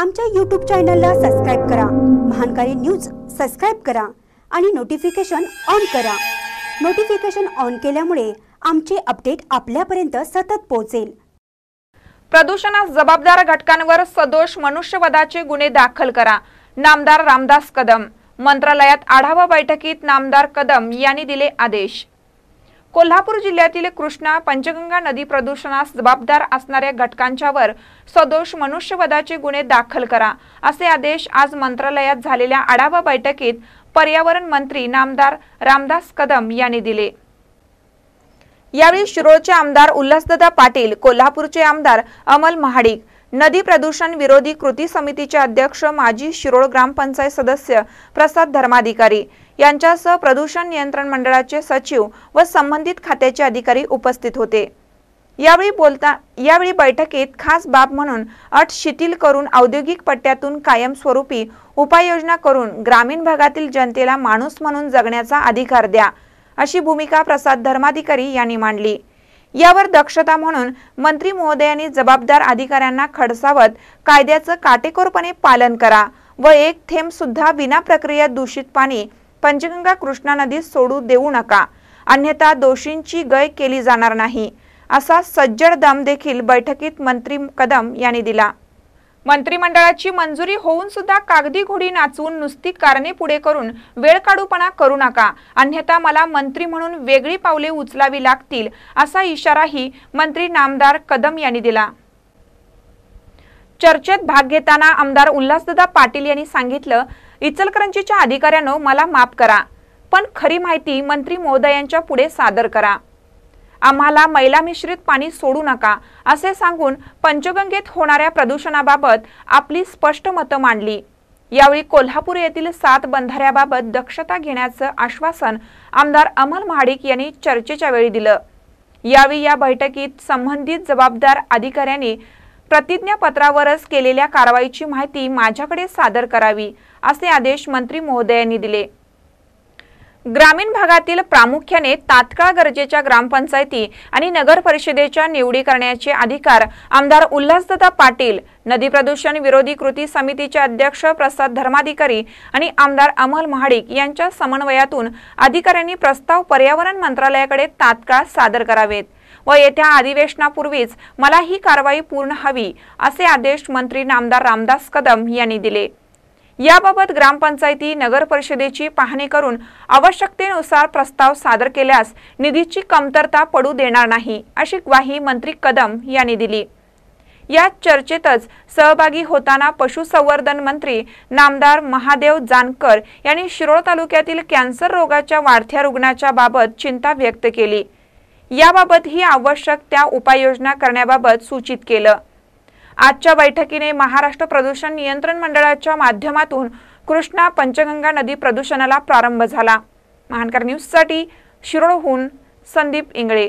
आमच्या यूट्यूब चॅनलला सबस्क्राईब करा महानकारी न्यूज सबस्क्राईब करा आणि नोटिफिकेशन ऑन करा नोटिफिकेशन ऑन केल्यामुळे आमचे अपडेट आपल्यापर्यंत सतत पोहोचेल प्रदूषणास जबाबदार घटकांवर सदोष मनुष्यवदाचे गुन्हे दाखल करा नामदार रामदास कदम मंत्रालयात आढावा बैठकीत नामदार कदम यांनी दिले आदेश कोल्हापूर जिल्ह्यातील कृष्णा पंचगंगा नदी प्रदूषणास जबाबदार असणाऱ्या घटकांच्यावर सदोष मनुष्यवधाचे गुन्हे दाखल करा असे आदेश आज मंत्रालयात झालेल्या आढावा बैठकीत पर्यावरण मंत्री नामदार रामदास कदम यांनी दिले यावेळी शिरोळचे आमदार उल्हासदा पाटील कोल्हापूरचे आमदार अमल महाडिक नदी प्रदूषण विरोधी कृती समितीचे अध्यक्ष माजी शिरोळ ग्रामपंचायत सदस्य प्रसाद धर्माधिकारी यांच्यासह प्रदूषण नियंत्रण मंडळाचे सचिव व संबंधित खात्याचे अधिकारी उपस्थित होते यावेळी बोलता यावेळी बैठकीत खास बाब म्हणून अट शिथिल करून औद्योगिक पट्ट्यातून कायमस्वरूपी उपाययोजना करून ग्रामीण भागातील जनतेला माणूस म्हणून जगण्याचा अधिकार द्या अशी भूमिका प्रसाद धर्माधिकारी यांनी मांडली यावर दक्षता म्हणून मंत्री महोदयांनी जबाबदार अधिकाऱ्यांना खडसावत कायद्याचं काटेकोरपणे पालन करा व एक थेंब सुद्धा विना प्रक्रिया दूषित पाणी पंचगंगा कृष्णा नदीत सोडू देऊ नका अन्यथा दोषींची गय केली जाणार नाही असा सज्जड दम देखील बैठकीत मंत्री कदम यांनी दिला मंत्रिमंडळाची मंजुरी होऊन सुद्धा कागदी घोडी नाचवून नुसती कारणे पुढे करून वेळ काढूपणा करू नका अन्यथा मला मंत्री म्हणून वेगळी पावले उचलावी लागतील असा इशाराही मंत्री नामदार कदम यांनी दिला चर्चेत भाग घेताना आमदार उल्हासदादा पाटील यांनी सांगितलं इचलकरंजीच्या अधिकाऱ्यानं मला माफ करा पण खरी माहिती मंत्री मोदयांच्या पुढे सादर करा आम्हाला मैला मिश्रित पाणी सोडू नका असे सांगून पंचगंगेत होणाऱ्या प्रदूषणाबाबत आपली स्पष्ट मतं मांडली यावेळी कोल्हापूर येथील सात बंधाऱ्याबाबत दक्षता घेण्याचं आश्वासन आमदार अमल महाडिक यांनी चर्चेच्या वेळी दिलं यावेळी या बैठकीत संबंधित जबाबदार अधिकाऱ्यांनी प्रतिज्ञापत्रावरच केलेल्या कारवाईची माहिती माझ्याकडे सादर करावी असे आदेश मंत्री महोदयांनी दिले ग्रामीण भागातील प्रामुख्याने तात्काळ गरजेच्या ग्रामपंचायती आणि नगर परिषदेच्या निवडी करण्याचे अधिकार आमदार उल्हासदत्ता पाटील नदी प्रदूषण विरोधी कृती समितीचे अध्यक्ष प्रसाद धर्माधिकारी आणि आमदार अमल महाडिक यांच्या समन्वयातून अधिकाऱ्यांनी प्रस्ताव पर्यावरण मंत्रालयाकडे तात्काळ सादर करावेत व येत्या अधिवेशनापूर्वीच मला ही कारवाई पूर्ण हवी असे आदेश मंत्री नामदार रामदास कदम यांनी दिले याबाबत ग्रामपंचायती नगर परिषदेची पाहणी करून आवश्यकतेनुसार प्रस्ताव सादर केल्यास निधीची कमतरता पडू देणार नाही अशी ग्वाही मंत्री कदम यांनी दिली या चर्चेतच सहभागी होताना पशुसंवर्धन मंत्री नामदार महादेव जानकर यांनी शिरोळ तालुक्यातील कॅन्सर रोगाच्या वाढत्या रुग्णाच्या बाबत चिंता व्यक्त केली याबाबतही आवश्यक त्या उपाययोजना करण्याबाबत सूचित केलं आजच्या बैठकीने महाराष्ट्र प्रदूषण नियंत्रण मंडळाच्या माध्यमातून कृष्णा पंचगंगा नदी प्रदूषणाला प्रारंभ झाला महानकर न्यूजसाठी शिरोळहून संदीप इंगळे